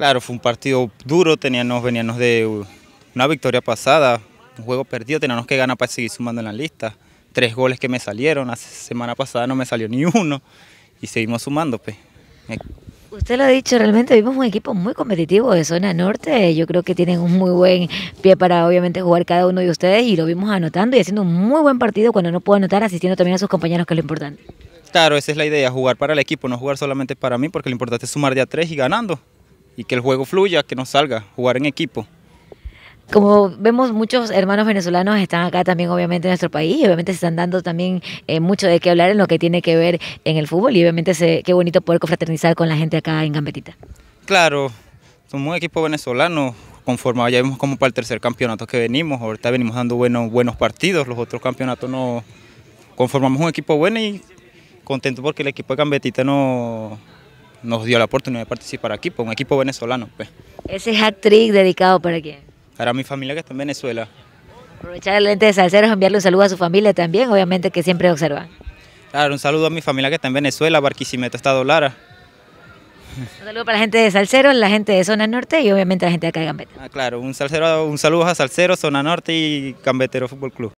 Claro, fue un partido duro, teníamos, veníamos de una victoria pasada, un juego perdido, teníamos que ganar para seguir sumando en la lista. Tres goles que me salieron, la semana pasada no me salió ni uno y seguimos sumando. Pues. Usted lo ha dicho, realmente vimos un equipo muy competitivo de zona norte. Yo creo que tienen un muy buen pie para obviamente jugar cada uno de ustedes y lo vimos anotando y haciendo un muy buen partido cuando no puedo anotar, asistiendo también a sus compañeros, que es lo importante. Claro, esa es la idea, jugar para el equipo, no jugar solamente para mí, porque lo importante es sumar de a tres y ganando y que el juego fluya, que no salga, jugar en equipo. Como vemos, muchos hermanos venezolanos están acá también, obviamente, en nuestro país y obviamente se están dando también eh, mucho de qué hablar en lo que tiene que ver en el fútbol y obviamente qué bonito poder confraternizar con la gente acá en Gambetita. Claro, somos un equipo venezolano conformado, ya vimos como para el tercer campeonato que venimos, ahorita venimos dando buenos, buenos partidos, los otros campeonatos no conformamos un equipo bueno y contento porque el equipo de Gambetita no nos dio la oportunidad de participar aquí, por pues, un equipo venezolano. Pues. Ese hat trick dedicado para quién? Para mi familia que está en Venezuela. Aprovechar el lente de Salceros, enviarle un saludo a su familia también, obviamente que siempre observan. Claro, un saludo a mi familia que está en Venezuela, Barquisimeto, Estado Lara. Un saludo para la gente de Salceros, la gente de Zona Norte y obviamente la gente de acá de Gambeta. Ah, claro, un, un saludo a Salceros, Zona Norte y Gambetero Fútbol Club.